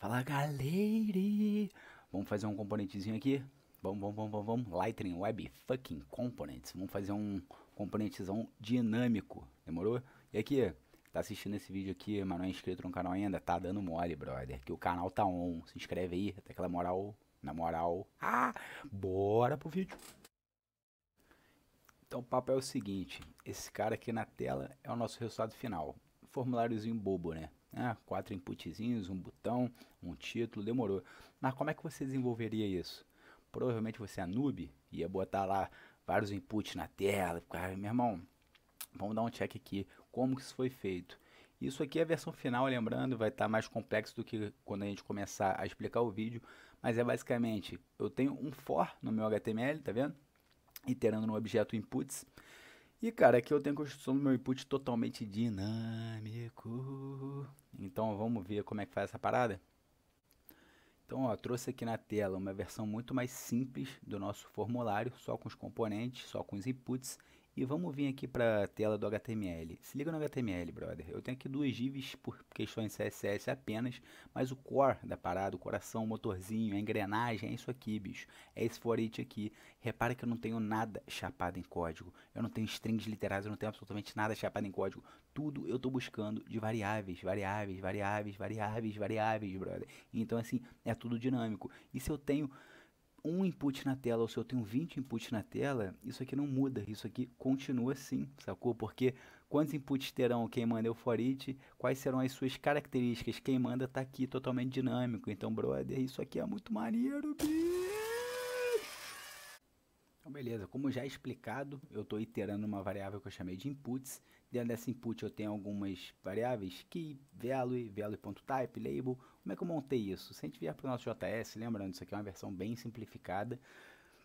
Fala galera! Vamos fazer um componentezinho aqui? Vamos, vamos, vamos, vamos, vamos. Lightning Web Fucking Components. Vamos fazer um componentezão dinâmico, demorou? E aqui, tá assistindo esse vídeo aqui, mas não é inscrito no canal ainda? Tá dando mole, brother, que o canal tá on. Se inscreve aí, até aquela moral, na moral. Ah, bora pro vídeo! Então o papo é o seguinte, esse cara aqui na tela é o nosso resultado final. Formuláriozinho bobo, né? né? quatro inputzinhos, um botão, um título, demorou. Mas como é que você desenvolveria isso? Provavelmente você é noob, ia botar lá vários inputs na tela, cara, meu irmão, vamos dar um check aqui, como que isso foi feito? Isso aqui é a versão final, lembrando, vai estar tá mais complexo do que quando a gente começar a explicar o vídeo, mas é basicamente, eu tenho um for no meu HTML, tá vendo? Iterando no objeto inputs, e, cara, aqui é eu tenho a construção do meu input totalmente dinâmico. Então, vamos ver como é que faz essa parada? Então, ó, trouxe aqui na tela uma versão muito mais simples do nosso formulário, só com os componentes, só com os inputs e vamos vir aqui para a tela do HTML. Se liga no HTML, brother. Eu tenho aqui duas divs por questões CSS apenas, mas o core da parada, o coração, o motorzinho, a engrenagem, é isso aqui, bicho. É esse for it aqui. Repara que eu não tenho nada chapado em código. Eu não tenho strings literais, eu não tenho absolutamente nada chapado em código. Tudo eu estou buscando de variáveis, variáveis, variáveis, variáveis, variáveis, brother. Então, assim, é tudo dinâmico. E se eu tenho um input na tela ou se eu tenho 20 inputs na tela, isso aqui não muda, isso aqui continua assim, sacou? Porque quantos inputs terão quem manda é o for it, quais serão as suas características, quem manda está aqui totalmente dinâmico. Então, brother, isso aqui é muito maneiro, bicho! Então, beleza, como já explicado, eu estou iterando uma variável que eu chamei de inputs, Dentro dessa input eu tenho algumas variáveis, key, value, value.type, label. Como é que eu montei isso? Se a gente vier para o nosso JS, lembrando, isso aqui é uma versão bem simplificada.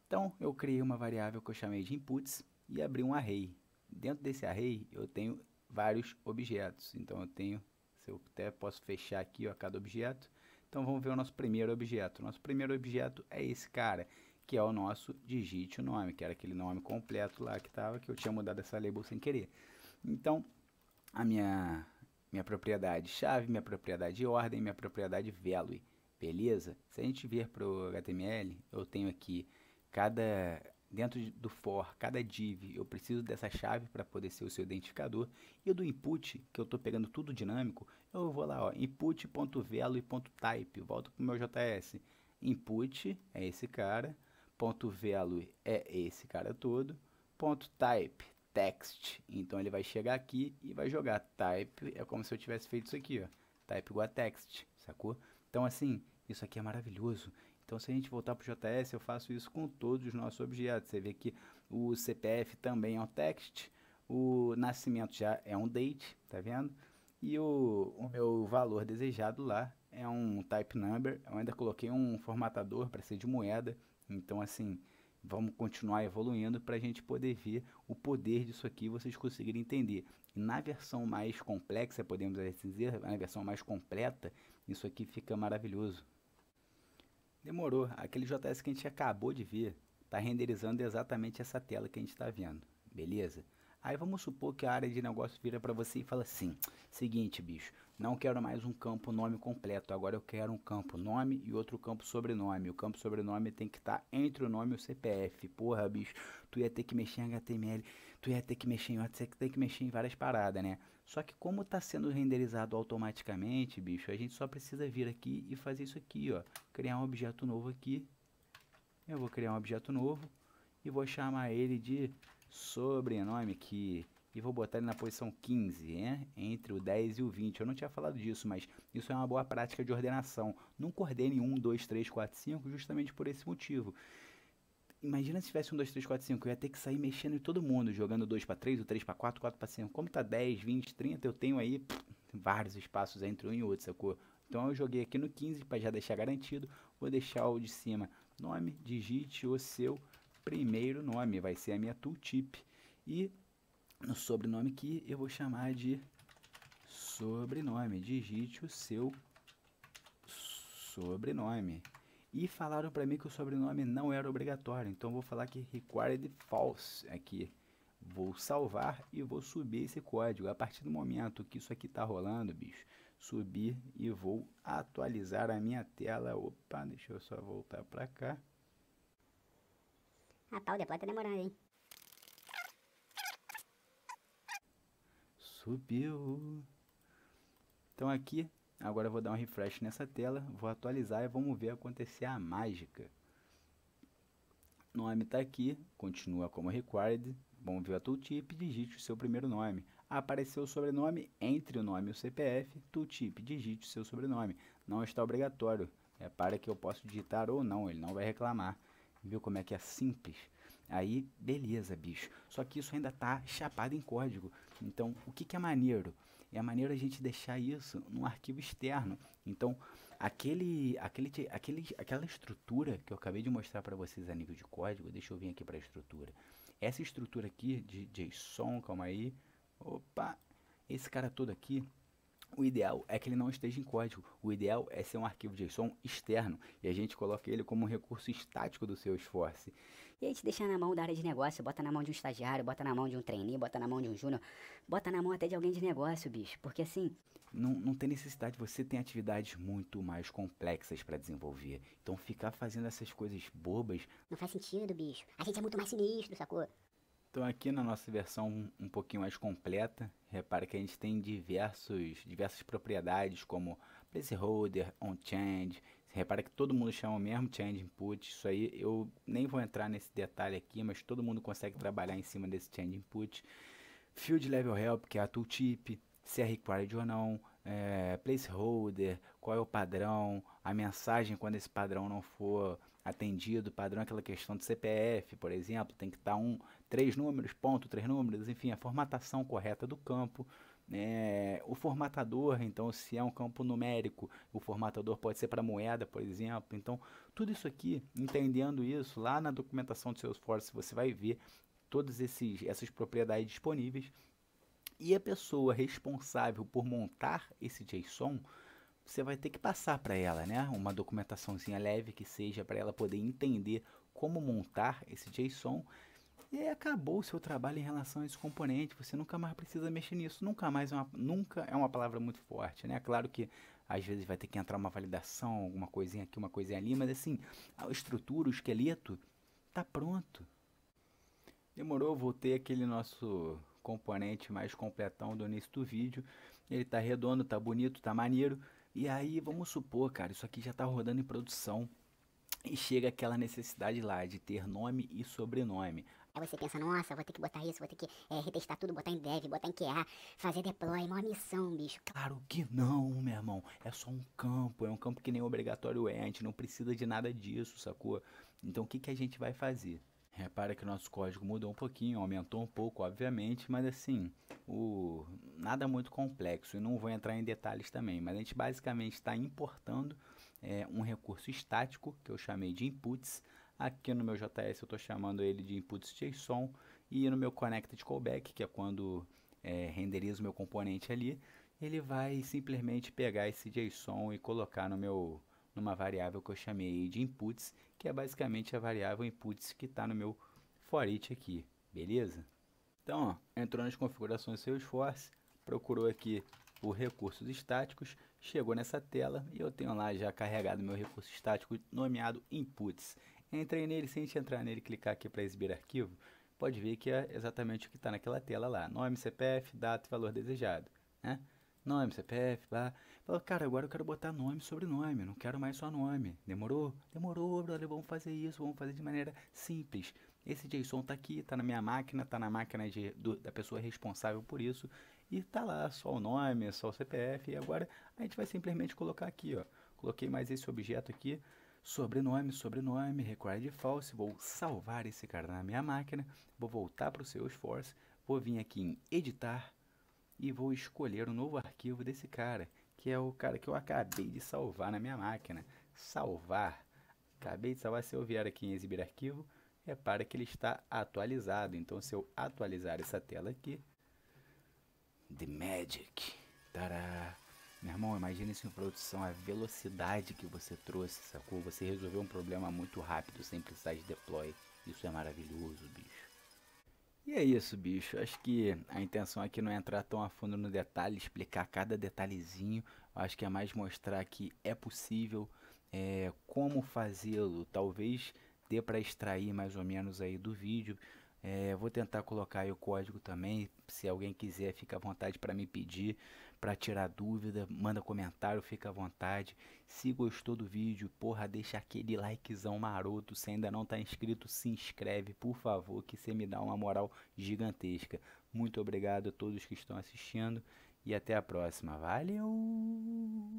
Então, eu criei uma variável que eu chamei de inputs e abri um array. Dentro desse array, eu tenho vários objetos. Então, eu tenho, se eu até posso fechar aqui ó, cada objeto. Então, vamos ver o nosso primeiro objeto. O nosso primeiro objeto é esse cara, que é o nosso digite o nome, que era aquele nome completo lá que estava, que eu tinha mudado essa label sem querer. Então, a minha, minha propriedade chave, minha propriedade ordem, minha propriedade value, beleza? Se a gente vir para o HTML, eu tenho aqui cada dentro do for, cada div, eu preciso dessa chave para poder ser o seu identificador. E do input, que eu estou pegando tudo dinâmico, eu vou lá, ó, input.value.type, volto para o meu JS. Input é esse cara, ponto value é esse cara todo, ponto type text. Então ele vai chegar aqui e vai jogar type, é como se eu tivesse feito isso aqui, ó. Type igual a text, sacou? Então assim, isso aqui é maravilhoso. Então se a gente voltar para o JS, eu faço isso com todos os nossos objetos. Você vê que o CPF também é um text, o nascimento já é um date, tá vendo? E o, o meu valor desejado lá é um type number. Eu ainda coloquei um formatador para ser de moeda. Então assim, Vamos continuar evoluindo para a gente poder ver o poder disso aqui vocês conseguirem entender. E na versão mais complexa, podemos assim dizer, na versão mais completa, isso aqui fica maravilhoso. Demorou. Aquele JS que a gente acabou de ver está renderizando exatamente essa tela que a gente está vendo. Beleza? Aí vamos supor que a área de negócio vira para você e fala assim: seguinte, bicho, não quero mais um campo nome completo, agora eu quero um campo nome e outro campo sobrenome. O campo sobrenome tem que estar tá entre o nome e o CPF. Porra, bicho, tu ia ter que mexer em HTML, tu ia ter que mexer em WhatsApp, ter que mexer em várias paradas, né? Só que como está sendo renderizado automaticamente, bicho, a gente só precisa vir aqui e fazer isso aqui, ó. Criar um objeto novo aqui. Eu vou criar um objeto novo e vou chamar ele de sobrenome aqui e vou botar ele na posição 15, né? entre o 10 e o 20. Eu não tinha falado disso, mas isso é uma boa prática de ordenação. Não coordene 1, 2, 3, 4, 5 justamente por esse motivo. Imagina se tivesse um 2, 3, 4, 5, eu ia ter que sair mexendo em todo mundo, jogando 2 para 3, o 3 para 4, 4 para 5. Como tá 10, 20, 30, eu tenho aí pff, vários espaços entre um e outro, sacou? Então eu joguei aqui no 15 para já deixar garantido, vou deixar o de cima. Nome, digite o seu primeiro nome, vai ser a minha tooltip. E no sobrenome que eu vou chamar de sobrenome. Digite o seu sobrenome. E falaram para mim que o sobrenome não era obrigatório, então vou falar que required false aqui. Vou salvar e vou subir esse código. A partir do momento que isso aqui está rolando, bicho, subir e vou atualizar a minha tela. Opa, deixa eu só voltar para cá. Rapaz, ah, o deploy tá demorando, hein? Subiu. Então aqui, agora eu vou dar um refresh nessa tela, vou atualizar e vamos ver acontecer a mágica. Nome está aqui, continua como required, vamos ver a tooltip, digite o seu primeiro nome. Apareceu o sobrenome, entre o nome e o CPF, tooltip, digite o seu sobrenome. Não está obrigatório, é para que eu possa digitar ou não, ele não vai reclamar. Viu como é que é simples? Aí, beleza, bicho. Só que isso ainda tá chapado em código. Então, o que, que é maneiro? É maneiro a gente deixar isso num arquivo externo. Então, aquele, aquele, aquele, aquela estrutura que eu acabei de mostrar para vocês a nível de código, deixa eu vir aqui para a estrutura. Essa estrutura aqui de JSON, calma aí. Opa, esse cara todo aqui o ideal é que ele não esteja em código. O ideal é ser um arquivo JSON externo e a gente coloca ele como um recurso estático do seu esforço. E aí te deixa na mão da área de negócio, bota na mão de um estagiário, bota na mão de um trainee, bota na mão de um júnior, bota na mão até de alguém de negócio, bicho. Porque assim. Não, não tem necessidade, você tem atividades muito mais complexas para desenvolver. Então ficar fazendo essas coisas bobas. Não faz sentido, bicho. A gente é muito mais sinistro, sacou? Então aqui na nossa versão um pouquinho mais completa, repare que a gente tem diversos, diversas propriedades como placeholder, onChange, repara que todo mundo chama o mesmo change input, isso aí eu nem vou entrar nesse detalhe aqui, mas todo mundo consegue trabalhar em cima desse change input. Field level help, que é a tooltip, se é required ou não, é, placeholder, qual é o padrão, a mensagem quando esse padrão não for atendido, padrão é aquela questão do CPF, por exemplo, tem que estar tá um, três números, ponto, três números, enfim, a formatação correta do campo. É, o formatador, então, se é um campo numérico, o formatador pode ser para moeda, por exemplo. Então, tudo isso aqui, entendendo isso, lá na documentação do Salesforce você vai ver todas esses, essas propriedades disponíveis. E a pessoa responsável por montar esse JSON, você vai ter que passar para ela, né? Uma documentaçãozinha leve que seja para ela poder entender como montar esse JSON e aí acabou o seu trabalho em relação a esse componente, você nunca mais precisa mexer nisso, nunca mais é uma, nunca é uma palavra muito forte, né? Claro que às vezes vai ter que entrar uma validação, alguma coisinha aqui, uma coisinha ali, mas assim, a estrutura, o esqueleto, tá pronto. Demorou, voltei aquele nosso componente mais completão do início do vídeo. Ele tá redondo, tá bonito, tá maneiro. E aí, vamos supor, cara, isso aqui já tá rodando em produção. E chega aquela necessidade lá de ter nome e sobrenome. Aí você pensa, nossa, vou ter que botar isso, vou ter que é, retestar tudo, botar em dev, botar em QA, fazer deploy, é uma missão, bicho. Claro que não, meu irmão. É só um campo, é um campo que nem obrigatório é, a gente não precisa de nada disso, sacou? Então o que, que a gente vai fazer? Repara que o nosso código mudou um pouquinho, aumentou um pouco, obviamente, mas assim, o nada muito complexo. E não vou entrar em detalhes também, mas a gente basicamente está importando é, um recurso estático que eu chamei de inputs Aqui no meu JS eu estou chamando ele de inputs JSON e no meu connected callback, que é quando é, renderizo meu componente ali, ele vai simplesmente pegar esse JSON e colocar no meu numa variável que eu chamei de inputs, que é basicamente a variável inputs que está no meu for each aqui, beleza? Então, ó, entrou nas configurações Salesforce, procurou aqui por recursos estáticos, chegou nessa tela e eu tenho lá já carregado meu recurso estático nomeado inputs. Entrei nele, se a gente entrar nele e clicar aqui para exibir arquivo, pode ver que é exatamente o que está naquela tela lá. Nome, CPF, data e valor desejado. Né? Nome, CPF, lá. Falou, cara, agora eu quero botar nome e sobrenome, não quero mais só nome. Demorou? Demorou, brother, vamos fazer isso, vamos fazer de maneira simples. Esse JSON está aqui, está na minha máquina, está na máquina de, do, da pessoa responsável por isso. E está lá só o nome, só o CPF. E agora a gente vai simplesmente colocar aqui, ó. Coloquei mais esse objeto aqui sobrenome, sobrenome, required false, vou salvar esse cara na minha máquina, vou voltar para o Salesforce, vou vir aqui em editar e vou escolher o um novo arquivo desse cara, que é o cara que eu acabei de salvar na minha máquina, salvar, acabei de salvar, se eu vier aqui em exibir arquivo, repara que ele está atualizado, então se eu atualizar essa tela aqui, The Magic, tará, meu irmão, imagina isso em produção, a velocidade que você trouxe, sacou? Você resolveu um problema muito rápido, sem precisar de deploy. Isso é maravilhoso, bicho. E é isso, bicho. Acho que a intenção aqui não é entrar tão a fundo no detalhe, explicar cada detalhezinho. Acho que é mais mostrar que é possível, é, como fazê-lo. Talvez dê para extrair mais ou menos aí do vídeo. É, vou tentar colocar aí o código também. Se alguém quiser, fica à vontade para me pedir, para tirar dúvida, manda comentário, fica à vontade. Se gostou do vídeo, porra, deixa aquele likezão maroto. Se ainda não está inscrito, se inscreve, por favor, que você me dá uma moral gigantesca. Muito obrigado a todos que estão assistindo e até a próxima. Valeu!